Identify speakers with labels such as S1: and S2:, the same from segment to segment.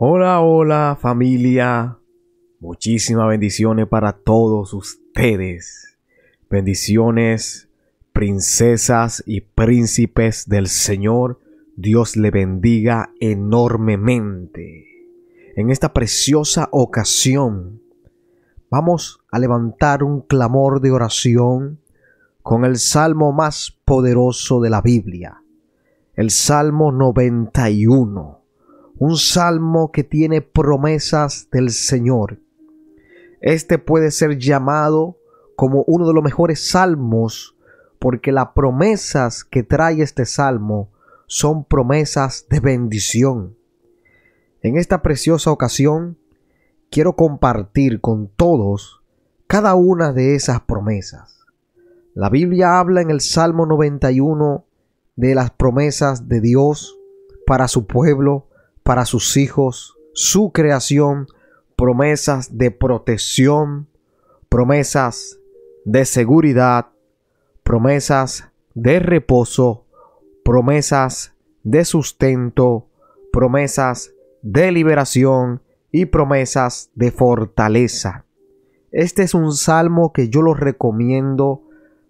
S1: Hola, hola familia. Muchísimas bendiciones para todos ustedes. Bendiciones, princesas y príncipes del Señor. Dios le bendiga enormemente. En esta preciosa ocasión vamos a levantar un clamor de oración con el salmo más poderoso de la Biblia, el Salmo 91 un salmo que tiene promesas del Señor. Este puede ser llamado como uno de los mejores salmos porque las promesas que trae este salmo son promesas de bendición. En esta preciosa ocasión quiero compartir con todos cada una de esas promesas. La Biblia habla en el Salmo 91 de las promesas de Dios para su pueblo para sus hijos, su creación, promesas de protección, promesas de seguridad, promesas de reposo, promesas de sustento, promesas de liberación y promesas de fortaleza. Este es un salmo que yo lo recomiendo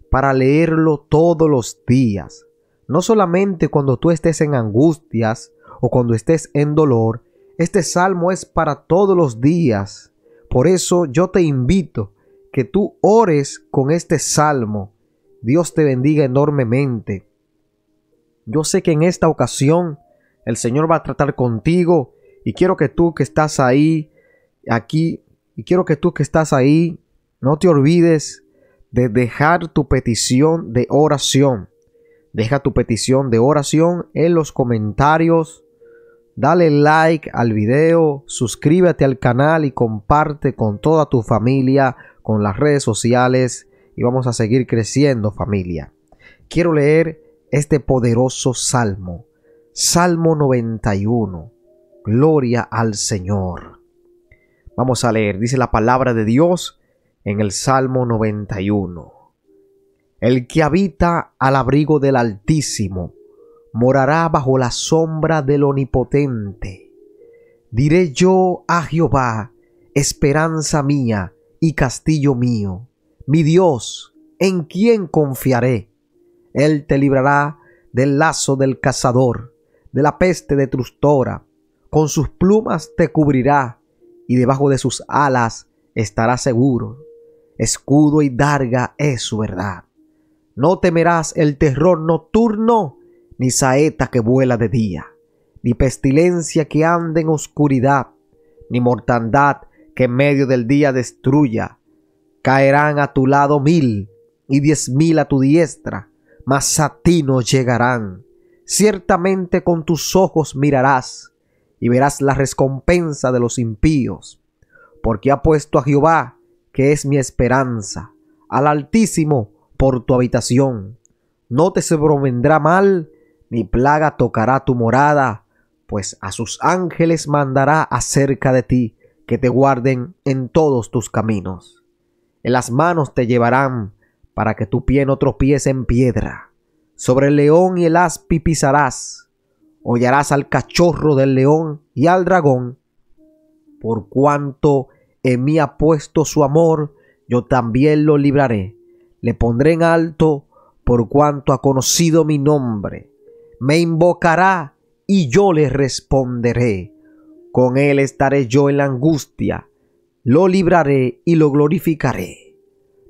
S1: para leerlo todos los días, no solamente cuando tú estés en angustias, o cuando estés en dolor, este salmo es para todos los días. Por eso yo te invito que tú ores con este salmo. Dios te bendiga enormemente. Yo sé que en esta ocasión el Señor va a tratar contigo y quiero que tú que estás ahí, aquí, y quiero que tú que estás ahí, no te olvides de dejar tu petición de oración. Deja tu petición de oración en los comentarios Dale like al video, suscríbete al canal y comparte con toda tu familia, con las redes sociales y vamos a seguir creciendo familia. Quiero leer este poderoso salmo, Salmo 91. Gloria al Señor. Vamos a leer, dice la palabra de Dios en el Salmo 91. El que habita al abrigo del Altísimo morará bajo la sombra del Onipotente. Diré yo a Jehová, esperanza mía y castillo mío, mi Dios, en quien confiaré. Él te librará del lazo del cazador, de la peste de Trustora. con sus plumas te cubrirá, y debajo de sus alas estarás seguro. Escudo y darga es su verdad. No temerás el terror nocturno, ni saeta que vuela de día, ni pestilencia que ande en oscuridad, ni mortandad que en medio del día destruya. Caerán a tu lado mil y diez mil a tu diestra, mas a ti no llegarán. Ciertamente con tus ojos mirarás y verás la recompensa de los impíos, porque ha puesto a Jehová, que es mi esperanza, al Altísimo por tu habitación. No te sobrevendrá mal, ni plaga tocará tu morada, pues a sus ángeles mandará acerca de ti, que te guarden en todos tus caminos. En las manos te llevarán, para que tu pie no tropiece en piedra. Sobre el león y el aspi pisarás, hollarás al cachorro del león y al dragón, por cuanto en mí ha puesto su amor, yo también lo libraré. Le pondré en alto por cuanto ha conocido mi nombre me invocará y yo le responderé. Con él estaré yo en la angustia, lo libraré y lo glorificaré.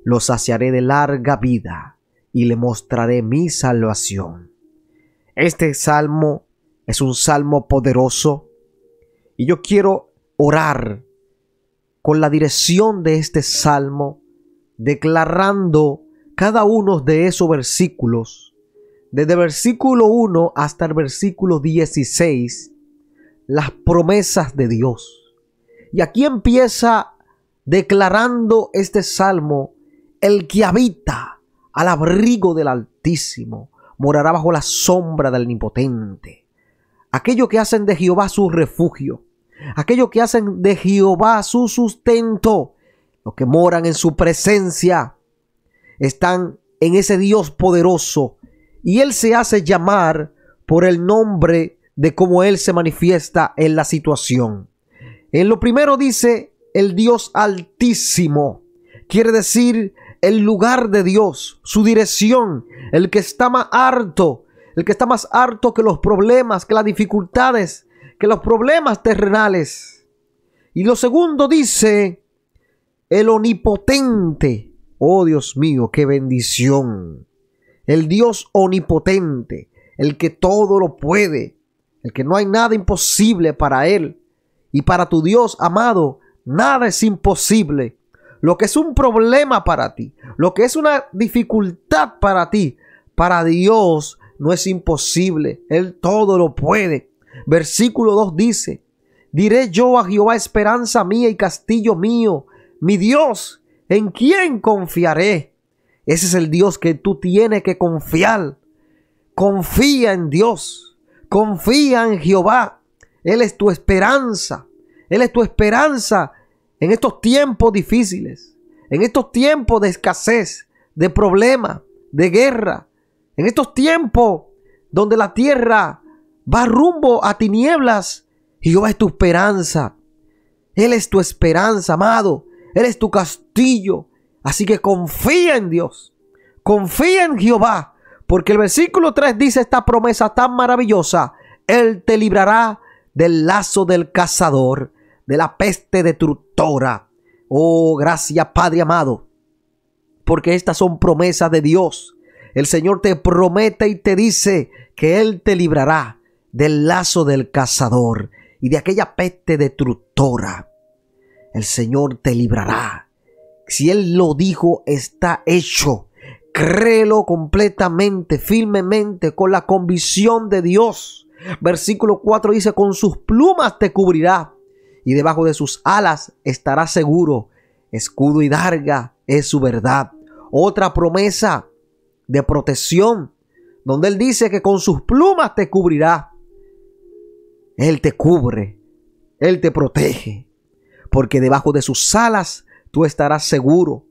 S1: Lo saciaré de larga vida y le mostraré mi salvación. Este salmo es un salmo poderoso y yo quiero orar con la dirección de este salmo, declarando cada uno de esos versículos desde versículo 1 hasta el versículo 16, las promesas de Dios. Y aquí empieza declarando este salmo, el que habita al abrigo del Altísimo morará bajo la sombra del Omnipotente. Aquellos que hacen de Jehová su refugio, aquellos que hacen de Jehová su sustento, los que moran en su presencia, están en ese Dios poderoso y él se hace llamar por el nombre de cómo él se manifiesta en la situación. En lo primero dice el Dios altísimo, quiere decir el lugar de Dios, su dirección, el que está más harto, el que está más harto que los problemas, que las dificultades, que los problemas terrenales. Y lo segundo dice el onipotente. Oh Dios mío, qué bendición el Dios omnipotente, el que todo lo puede, el que no hay nada imposible para Él. Y para tu Dios, amado, nada es imposible. Lo que es un problema para ti, lo que es una dificultad para ti, para Dios no es imposible. Él todo lo puede. Versículo 2 dice, diré yo a Jehová esperanza mía y castillo mío, mi Dios, ¿en quién confiaré? Ese es el Dios que tú tienes que confiar. Confía en Dios. Confía en Jehová. Él es tu esperanza. Él es tu esperanza en estos tiempos difíciles. En estos tiempos de escasez, de problemas, de guerra. En estos tiempos donde la tierra va rumbo a tinieblas. Jehová es tu esperanza. Él es tu esperanza, amado. Él es tu castillo. Así que confía en Dios, confía en Jehová, porque el versículo 3 dice esta promesa tan maravillosa, Él te librará del lazo del cazador, de la peste destructora. Oh, gracias Padre amado, porque estas son promesas de Dios. El Señor te promete y te dice que Él te librará del lazo del cazador y de aquella peste destructora. El Señor te librará. Si Él lo dijo, está hecho. Créelo completamente, firmemente, con la convicción de Dios. Versículo 4 dice, con sus plumas te cubrirá y debajo de sus alas estará seguro. Escudo y darga es su verdad. Otra promesa de protección, donde Él dice que con sus plumas te cubrirá. Él te cubre, Él te protege, porque debajo de sus alas tú estarás seguro.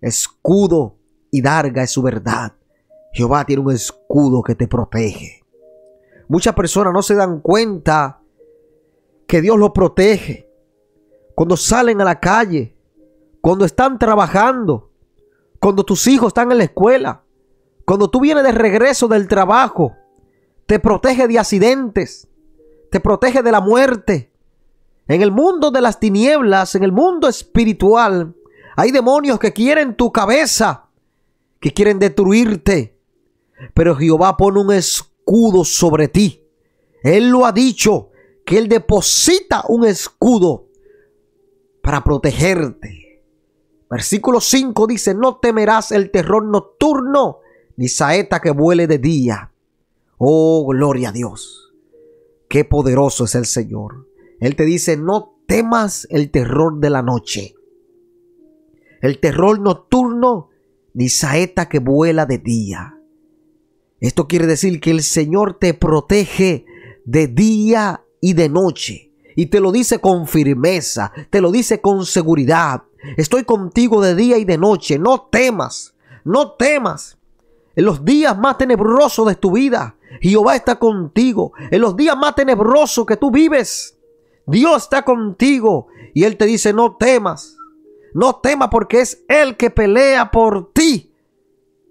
S1: Escudo y darga es su verdad. Jehová tiene un escudo que te protege. Muchas personas no se dan cuenta que Dios los protege. Cuando salen a la calle, cuando están trabajando, cuando tus hijos están en la escuela, cuando tú vienes de regreso del trabajo, te protege de accidentes, te protege de la muerte, en el mundo de las tinieblas, en el mundo espiritual, hay demonios que quieren tu cabeza, que quieren destruirte. Pero Jehová pone un escudo sobre ti. Él lo ha dicho, que Él deposita un escudo para protegerte. Versículo 5 dice, no temerás el terror nocturno, ni saeta que vuele de día. Oh, gloria a Dios. Qué poderoso es el Señor. Él te dice, no temas el terror de la noche, el terror nocturno, ni saeta que vuela de día. Esto quiere decir que el Señor te protege de día y de noche. Y te lo dice con firmeza, te lo dice con seguridad. Estoy contigo de día y de noche. No temas, no temas. En los días más tenebrosos de tu vida, Jehová está contigo. En los días más tenebrosos que tú vives, Dios está contigo y Él te dice, no temas, no temas porque es Él que pelea por ti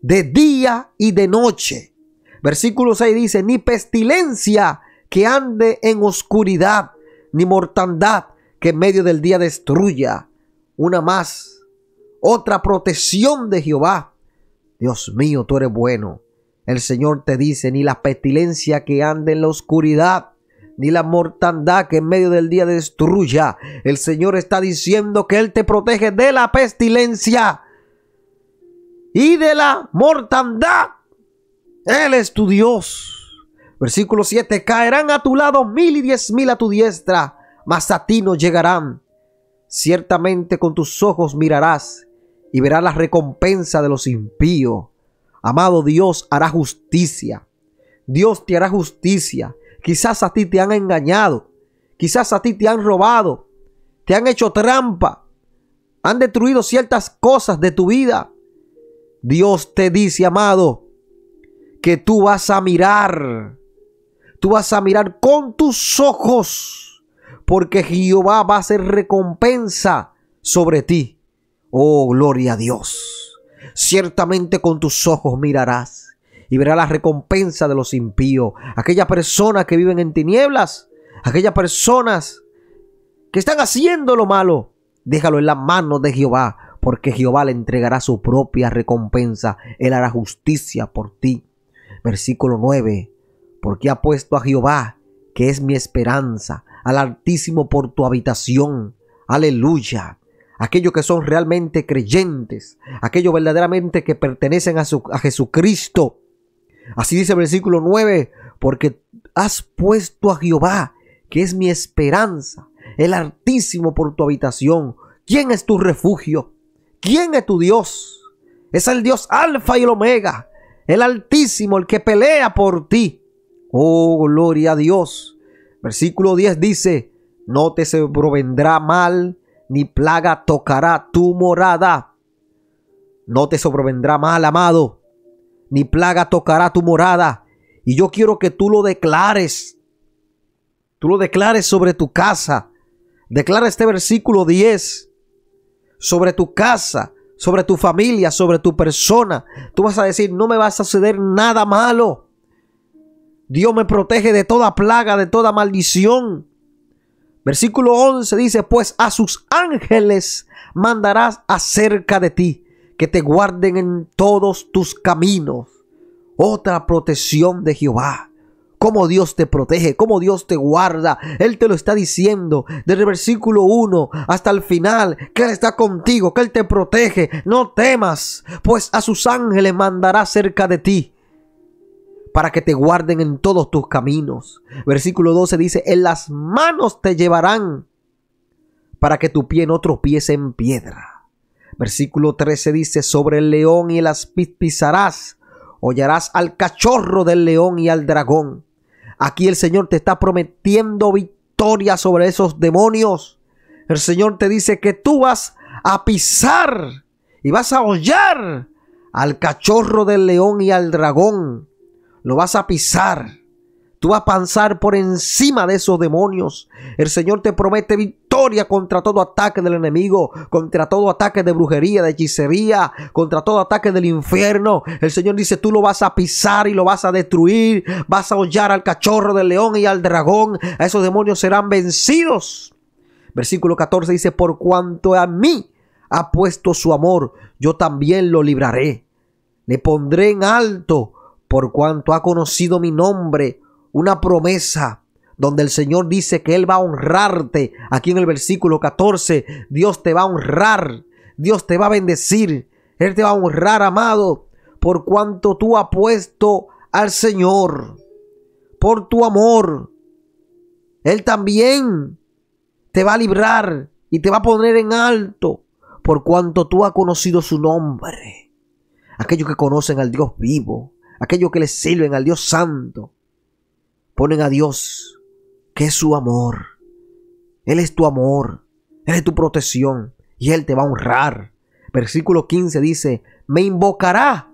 S1: de día y de noche. Versículo 6 dice, ni pestilencia que ande en oscuridad, ni mortandad que en medio del día destruya. Una más, otra protección de Jehová. Dios mío, tú eres bueno. El Señor te dice, ni la pestilencia que ande en la oscuridad, ni la mortandad que en medio del día destruya. El Señor está diciendo que Él te protege de la pestilencia y de la mortandad. Él es tu Dios. Versículo 7. Caerán a tu lado mil y diez mil a tu diestra, mas a ti no llegarán. Ciertamente con tus ojos mirarás y verás la recompensa de los impíos. Amado Dios hará justicia. Dios te hará justicia. Quizás a ti te han engañado. Quizás a ti te han robado. Te han hecho trampa. Han destruido ciertas cosas de tu vida. Dios te dice, amado, que tú vas a mirar. Tú vas a mirar con tus ojos. Porque Jehová va a hacer recompensa sobre ti. Oh, gloria a Dios. Ciertamente con tus ojos mirarás y verá la recompensa de los impíos. Aquellas personas que viven en tinieblas, aquellas personas que están haciendo lo malo, déjalo en las manos de Jehová, porque Jehová le entregará su propia recompensa. Él hará justicia por ti. Versículo 9. Porque ha puesto a Jehová, que es mi esperanza, al Altísimo por tu habitación. Aleluya. Aquellos que son realmente creyentes, aquellos verdaderamente que pertenecen a, a Jesucristo, Así dice el versículo 9, porque has puesto a Jehová, que es mi esperanza, el Altísimo por tu habitación. ¿Quién es tu refugio? ¿Quién es tu Dios? Es el Dios Alfa y el Omega, el Altísimo, el que pelea por ti. Oh, gloria a Dios. Versículo 10 dice, no te sobrevendrá mal, ni plaga tocará tu morada. No te sobrevendrá mal, amado ni plaga tocará tu morada. Y yo quiero que tú lo declares. Tú lo declares sobre tu casa. Declara este versículo 10. Sobre tu casa, sobre tu familia, sobre tu persona. Tú vas a decir, no me va a suceder nada malo. Dios me protege de toda plaga, de toda maldición. Versículo 11 dice, pues a sus ángeles mandarás acerca de ti que te guarden en todos tus caminos. Otra protección de Jehová. Cómo Dios te protege, cómo Dios te guarda. Él te lo está diciendo desde el versículo 1 hasta el final, que Él está contigo, que Él te protege. No temas, pues a sus ángeles mandará cerca de ti para que te guarden en todos tus caminos. Versículo 12 dice, en las manos te llevarán para que tu pie no tropiece en piedra. Versículo 13 dice, sobre el león y el aspid pisarás, hollarás al cachorro del león y al dragón. Aquí el Señor te está prometiendo victoria sobre esos demonios. El Señor te dice que tú vas a pisar y vas a hollar al cachorro del león y al dragón. Lo vas a pisar. Tú vas a pasar por encima de esos demonios. El Señor te promete victoria contra todo ataque del enemigo, contra todo ataque de brujería, de hechicería, contra todo ataque del infierno. El Señor dice, tú lo vas a pisar y lo vas a destruir. Vas a hollar al cachorro del león y al dragón. A esos demonios serán vencidos. Versículo 14 dice, por cuanto a mí ha puesto su amor, yo también lo libraré. Le pondré en alto por cuanto ha conocido mi nombre una promesa donde el Señor dice que Él va a honrarte. Aquí en el versículo 14, Dios te va a honrar, Dios te va a bendecir, Él te va a honrar, amado, por cuanto tú has puesto al Señor, por tu amor. Él también te va a librar y te va a poner en alto, por cuanto tú has conocido su nombre. Aquellos que conocen al Dios vivo, aquellos que le sirven al Dios santo, ponen a Dios, que es su amor. Él es tu amor, Él es tu protección y Él te va a honrar. Versículo 15 dice, me invocará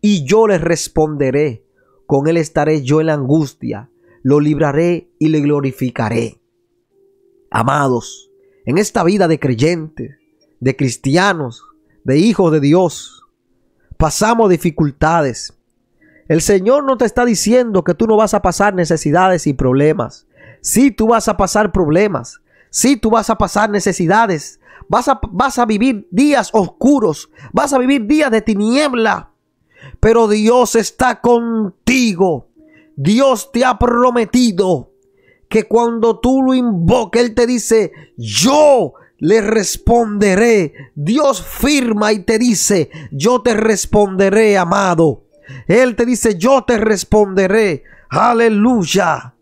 S1: y yo le responderé. Con Él estaré yo en la angustia, lo libraré y le glorificaré. Amados, en esta vida de creyentes, de cristianos, de hijos de Dios, pasamos dificultades, el Señor no te está diciendo que tú no vas a pasar necesidades y problemas. Sí, tú vas a pasar problemas. Sí, tú vas a pasar necesidades. Vas a, vas a vivir días oscuros. Vas a vivir días de tiniebla. Pero Dios está contigo. Dios te ha prometido que cuando tú lo invoques, Él te dice, yo le responderé. Dios firma y te dice, yo te responderé, amado. Él te dice, yo te responderé. Aleluya.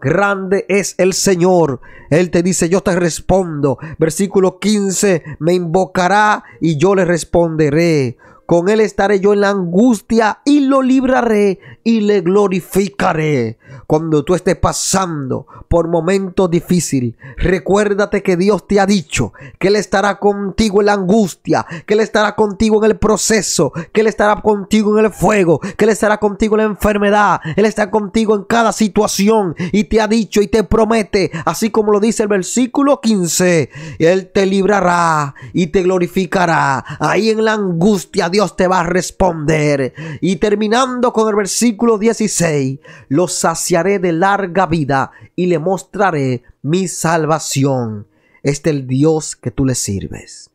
S1: Grande es el Señor. Él te dice, yo te respondo. Versículo 15, me invocará y yo le responderé. Con él estaré yo en la angustia y lo libraré y le glorificaré. Cuando tú estés pasando por momentos difíciles, recuérdate que Dios te ha dicho que Él estará contigo en la angustia, que Él estará contigo en el proceso, que Él estará contigo en el fuego, que Él estará contigo en la enfermedad, Él está contigo en cada situación y te ha dicho y te promete, así como lo dice el versículo 15, Él te librará y te glorificará. Ahí en la angustia Dios te va a responder. Y terminando con el versículo versículo 16, Lo saciaré de larga vida y le mostraré mi salvación. Este es el Dios que tú le sirves.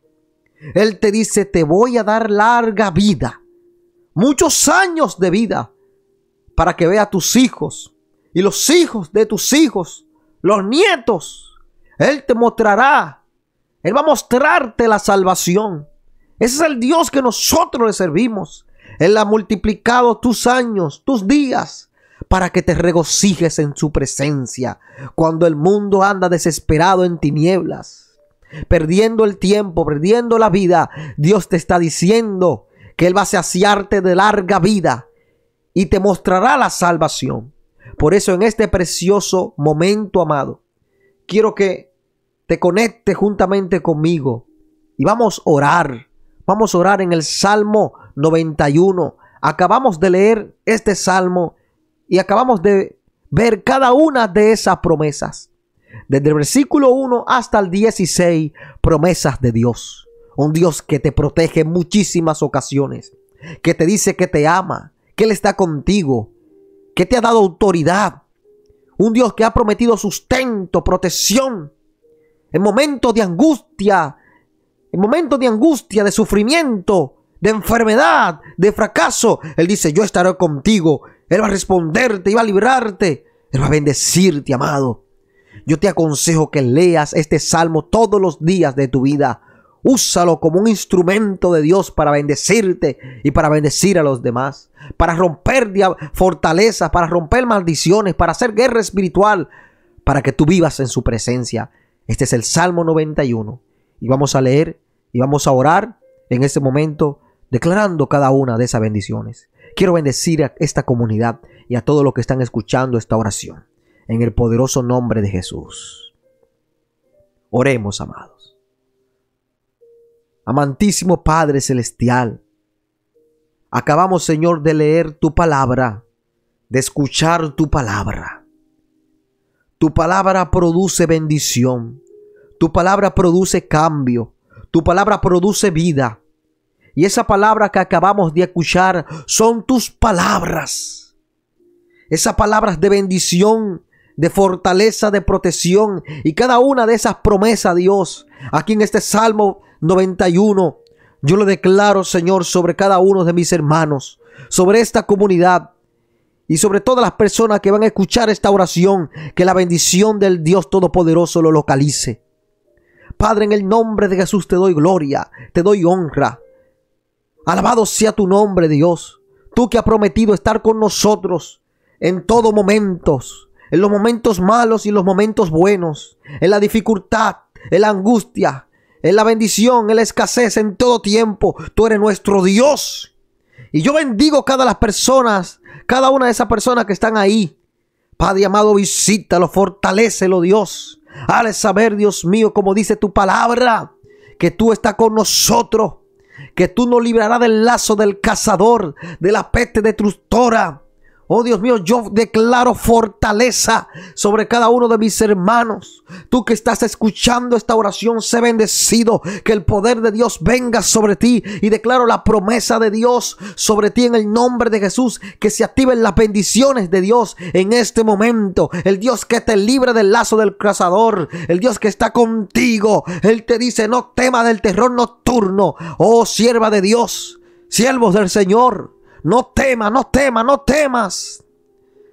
S1: Él te dice, te voy a dar larga vida, muchos años de vida, para que vea tus hijos y los hijos de tus hijos, los nietos. Él te mostrará, Él va a mostrarte la salvación. Ese es el Dios que nosotros le servimos. Él ha multiplicado tus años, tus días, para que te regocijes en su presencia, cuando el mundo anda desesperado en tinieblas. Perdiendo el tiempo, perdiendo la vida, Dios te está diciendo que Él va a saciarte de larga vida y te mostrará la salvación. Por eso en este precioso momento, amado, quiero que te conectes juntamente conmigo y vamos a orar. Vamos a orar en el Salmo 91. Acabamos de leer este salmo y acabamos de ver cada una de esas promesas. Desde el versículo 1 hasta el 16, promesas de Dios. Un Dios que te protege en muchísimas ocasiones, que te dice que te ama, que Él está contigo, que te ha dado autoridad. Un Dios que ha prometido sustento, protección. En momentos de angustia, en momentos de angustia, de sufrimiento, de enfermedad, de fracaso. Él dice, yo estaré contigo. Él va a responderte y va a librarte. Él va a bendecirte, amado. Yo te aconsejo que leas este salmo todos los días de tu vida. Úsalo como un instrumento de Dios para bendecirte y para bendecir a los demás, para romper fortalezas, para romper maldiciones, para hacer guerra espiritual, para que tú vivas en su presencia. Este es el Salmo 91. Y vamos a leer y vamos a orar en este momento declarando cada una de esas bendiciones. Quiero bendecir a esta comunidad y a todos los que están escuchando esta oración, en el poderoso nombre de Jesús. Oremos, amados. Amantísimo Padre Celestial, acabamos, Señor, de leer tu palabra, de escuchar tu palabra. Tu palabra produce bendición, tu palabra produce cambio, tu palabra produce vida, y esa palabra que acabamos de escuchar son tus palabras. Esas palabras de bendición, de fortaleza, de protección. Y cada una de esas promesas, Dios, aquí en este Salmo 91, yo lo declaro, Señor, sobre cada uno de mis hermanos, sobre esta comunidad y sobre todas las personas que van a escuchar esta oración, que la bendición del Dios Todopoderoso lo localice. Padre, en el nombre de Jesús te doy gloria, te doy honra, Alabado sea tu nombre, Dios. Tú que has prometido estar con nosotros en todos momentos, en los momentos malos y los momentos buenos, en la dificultad, en la angustia, en la bendición, en la escasez, en todo tiempo. Tú eres nuestro Dios. Y yo bendigo cada las personas, cada una de esas personas que están ahí. Padre amado, visítalo, fortalecelo, Dios. Al saber, Dios mío, como dice tu palabra, que tú estás con nosotros que tú no librarás del lazo del cazador, de la peste destructora. Oh Dios mío, yo declaro fortaleza sobre cada uno de mis hermanos. Tú que estás escuchando esta oración, sé bendecido. Que el poder de Dios venga sobre ti. Y declaro la promesa de Dios sobre ti en el nombre de Jesús. Que se activen las bendiciones de Dios en este momento. El Dios que te libre del lazo del cazador. El Dios que está contigo. Él te dice, no tema del terror nocturno. Oh sierva de Dios. Siervos del Señor. No temas, no temas, no temas.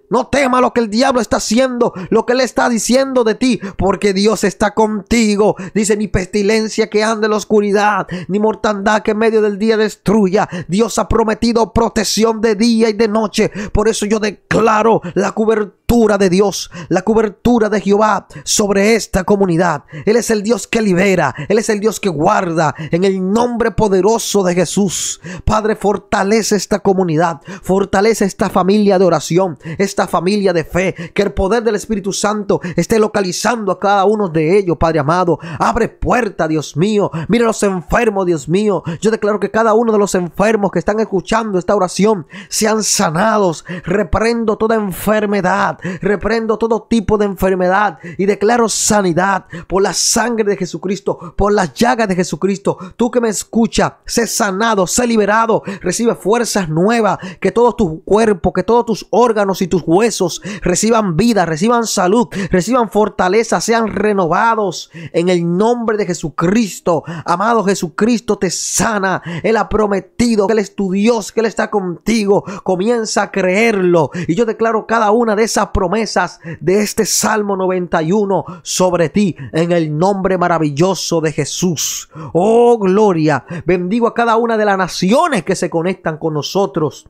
S1: No temas lo que el diablo está haciendo, lo que él está diciendo de ti, porque Dios está contigo. Dice, ni pestilencia que ande en la oscuridad, ni mortandad que en medio del día destruya. Dios ha prometido protección de día y de noche. Por eso yo declaro la cobertura de Dios, la cobertura de Jehová sobre esta comunidad. Él es el Dios que libera, Él es el Dios que guarda en el nombre poderoso de Jesús. Padre, fortalece esta comunidad, fortalece esta familia de oración, esta familia de fe, que el poder del Espíritu Santo esté localizando a cada uno de ellos, Padre amado. Abre puerta, Dios mío. Mira los enfermos, Dios mío. Yo declaro que cada uno de los enfermos que están escuchando esta oración sean sanados. Reprendo toda enfermedad Reprendo todo tipo de enfermedad y declaro sanidad por la sangre de Jesucristo, por las llagas de Jesucristo. Tú que me escuchas, sé sanado, sé liberado, recibe fuerzas nuevas, que todo tu cuerpo, que todos tus órganos y tus huesos reciban vida, reciban salud, reciban fortaleza, sean renovados en el nombre de Jesucristo. Amado Jesucristo te sana. Él ha prometido que Él es tu Dios, que Él está contigo. Comienza a creerlo. Y yo declaro cada una de esas promesas de este Salmo 91 sobre ti en el nombre maravilloso de Jesús. Oh, gloria. Bendigo a cada una de las naciones que se conectan con nosotros.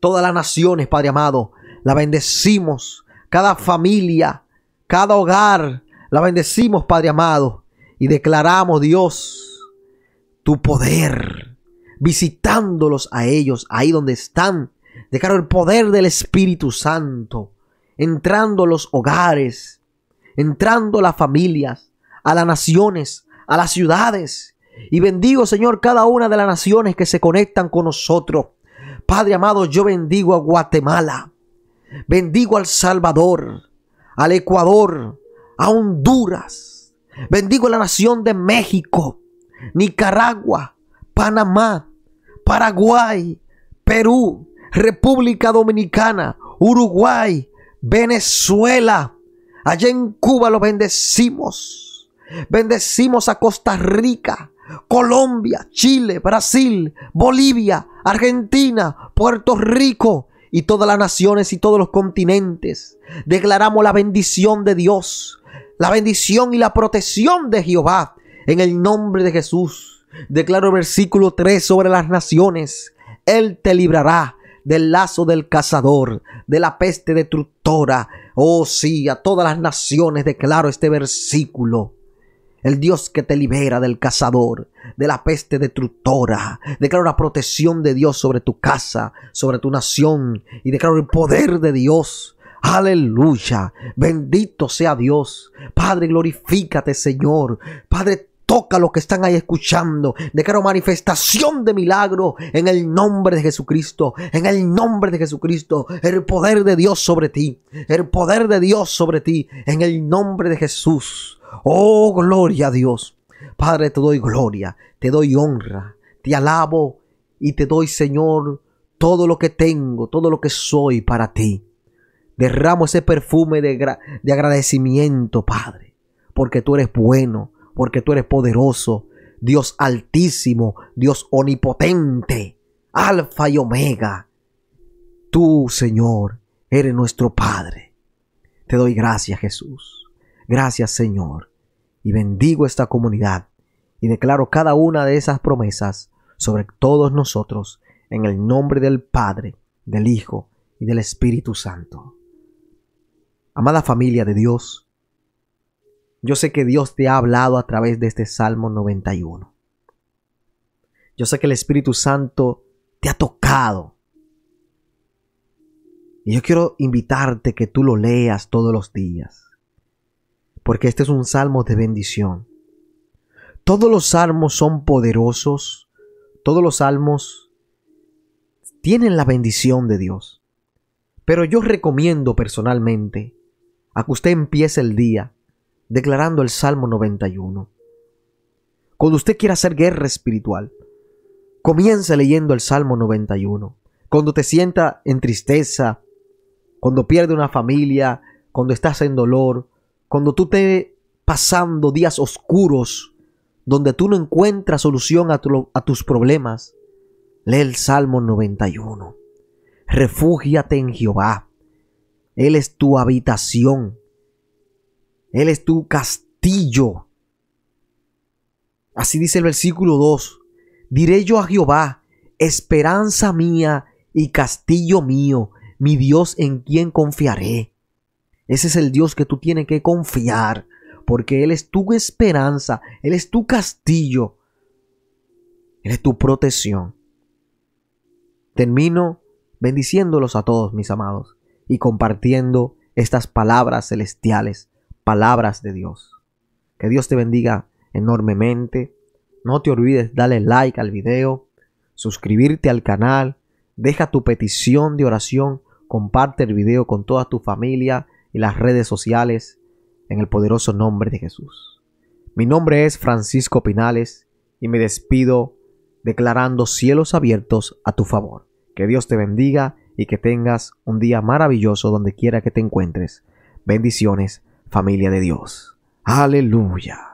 S1: Todas las naciones, Padre amado, la bendecimos. Cada familia, cada hogar, la bendecimos, Padre amado. Y declaramos, Dios, tu poder visitándolos a ellos ahí donde están Declaro el poder del Espíritu Santo entrando a los hogares, entrando a las familias, a las naciones, a las ciudades. Y bendigo, Señor, cada una de las naciones que se conectan con nosotros. Padre amado, yo bendigo a Guatemala, bendigo al Salvador, al Ecuador, a Honduras, bendigo a la nación de México, Nicaragua, Panamá, Paraguay, Perú, República Dominicana, Uruguay, Venezuela. Allá en Cuba lo bendecimos. Bendecimos a Costa Rica, Colombia, Chile, Brasil, Bolivia, Argentina, Puerto Rico y todas las naciones y todos los continentes. Declaramos la bendición de Dios, la bendición y la protección de Jehová en el nombre de Jesús. Declaro versículo 3 sobre las naciones. Él te librará del lazo del cazador, de la peste destructora. Oh sí, a todas las naciones declaro este versículo. El Dios que te libera del cazador, de la peste destructora. Declaro la protección de Dios sobre tu casa, sobre tu nación. Y declaro el poder de Dios. Aleluya. Bendito sea Dios. Padre, glorifícate, Señor. Padre, toca a los que están ahí escuchando. Declaro manifestación de milagro en el nombre de Jesucristo. En el nombre de Jesucristo. El poder de Dios sobre ti. El poder de Dios sobre ti. En el nombre de Jesús. Oh, gloria a Dios. Padre, te doy gloria. Te doy honra. Te alabo y te doy, Señor, todo lo que tengo, todo lo que soy para ti. Derramo ese perfume de, de agradecimiento, Padre, porque tú eres bueno, porque tú eres poderoso, Dios altísimo, Dios onipotente, alfa y omega. Tú, Señor, eres nuestro Padre. Te doy gracias, Jesús. Gracias, Señor. Y bendigo esta comunidad y declaro cada una de esas promesas sobre todos nosotros en el nombre del Padre, del Hijo y del Espíritu Santo. Amada familia de Dios, yo sé que Dios te ha hablado a través de este Salmo 91. Yo sé que el Espíritu Santo te ha tocado. Y yo quiero invitarte que tú lo leas todos los días. Porque este es un salmo de bendición. Todos los salmos son poderosos. Todos los salmos tienen la bendición de Dios. Pero yo recomiendo personalmente a que usted empiece el día declarando el Salmo 91. Cuando usted quiera hacer guerra espiritual, comience leyendo el Salmo 91. Cuando te sienta en tristeza, cuando pierde una familia, cuando estás en dolor, cuando tú te pasando días oscuros donde tú no encuentras solución a, a tus problemas, lee el Salmo 91. Refúgiate en Jehová. Él es tu habitación él es tu castillo. Así dice el versículo 2. Diré yo a Jehová, esperanza mía y castillo mío, mi Dios en quien confiaré. Ese es el Dios que tú tienes que confiar, porque Él es tu esperanza, Él es tu castillo, Él es tu protección. Termino bendiciéndolos a todos, mis amados, y compartiendo estas palabras celestiales palabras de Dios. Que Dios te bendiga enormemente. No te olvides darle like al video, suscribirte al canal, deja tu petición de oración, comparte el video con toda tu familia y las redes sociales en el poderoso nombre de Jesús. Mi nombre es Francisco Pinales y me despido declarando cielos abiertos a tu favor. Que Dios te bendiga y que tengas un día maravilloso donde quiera que te encuentres. Bendiciones familia de Dios. Aleluya.